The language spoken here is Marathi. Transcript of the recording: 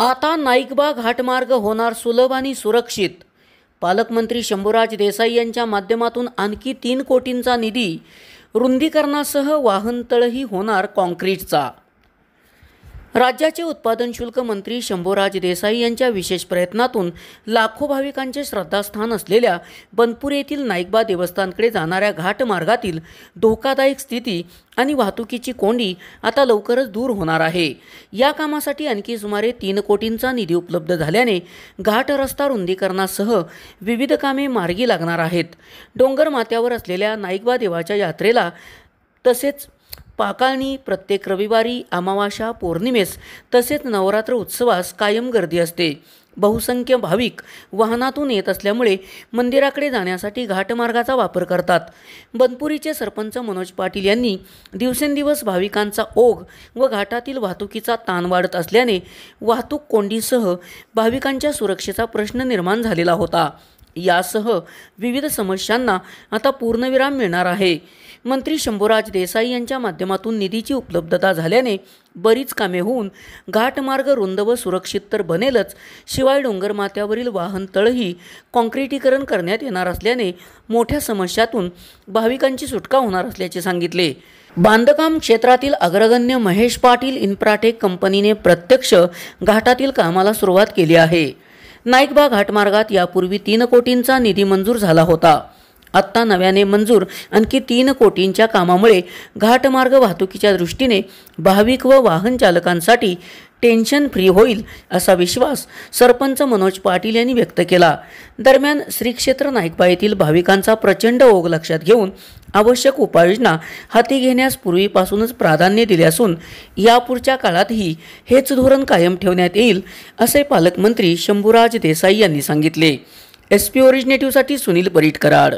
आता नाईकबाग घाटमार्ग होणार सुलभ आणि सुरक्षित पालकमंत्री शंभूराज देसाई यांच्या माध्यमातून आणखी तीन कोटींचा निधी रुंदीकरणासह वाहनतळही होणार कॉन्क्रीटचा राज्याचे उत्पादन शुल्क मंत्री शंभोराज देसाई यांच्या विशेष प्रयत्नातून लाखो भाविकांचे श्रद्धास्थान असलेल्या बनपूर येथील नाईकबा देवस्थानकडे जाणाऱ्या घाटमार्गातील धोकादायक स्थिती आणि वाहतुकीची कोंडी आता लवकरच दूर होणार आहे या कामासाठी आणखी सुमारे तीन कोटींचा निधी उपलब्ध झाल्याने घाट रस्ता रुंदीकरणासह विविध कामे मार्गी लागणार आहेत डोंगर माथ्यावर असलेल्या नाईकबा देवाच्या यात्रेला तसेच पाकाळणी प्रत्येक रविवारी अमावास्या पौर्णिमेस तसेच नवरात्र उत्सवास कायम गर्दी असते बहुसंख्य भाविक वाहनातून येत असल्यामुळे मंदिराकडे जाण्यासाठी घाटमार्गाचा वापर करतात बनपुरीचे सरपंच मनोज पाटील यांनी दिवसेंदिवस भाविकांचा ओघ व घाटातील वाहतुकीचा ताण वाढत असल्याने वाहतूक कोंडीसह भाविकांच्या सुरक्षेचा प्रश्न निर्माण झालेला होता यासह विविध समस्यांना आता पूर्णविराम मिळणार आहे मंत्री शंभूराज देसाई यांच्या माध्यमातून निधीची उपलब्धता झाल्याने बरीच कामे होऊन घाटमार्ग रुंद व सुरक्षित तर बनेलच शिवाय डोंगरमाथ्यावरील वाहनतळही काँक्रिटीकरण करण्यात येणार असल्याने मोठ्या समस्यातून भाविकांची सुटका होणार असल्याचे सांगितले बांधकाम क्षेत्रातील अग्रगण्य महेश पाटील इन्फ्राटेक कंपनीने प्रत्यक्ष घाटातील कामाला सुरुवात केली आहे नाईकबा घाटमार्गात यापूर्वी तीन कोटींचा निधी मंजूर झाला होता आत्ता नव्याने मंजूर आणखी तीन कोटींच्या कामामुळे घाटमार्ग वाहतुकीच्या दृष्टीने भाविक व वाहन चालकांसाठी टेन्शन फ्री होईल असा विश्वास सरपंच मनोज पाटील यांनी व्यक्त केला दरम्यान श्री क्षेत्र नाईकबा येथील भाविकांचा प्रचंड ओघ लक्षात घेऊन आवश्यक उपाययोजना हाती घेण्यास पूर्वीपासूनच प्राधान्य दिले असून यापुढच्या काळातही हेच धोरण कायम ठेवण्यात येईल असे पालकमंत्री शंभूराज देसाई यांनी सांगितले एस पी ओरिजिनेटिव्हसाठी सुनील परीट कराड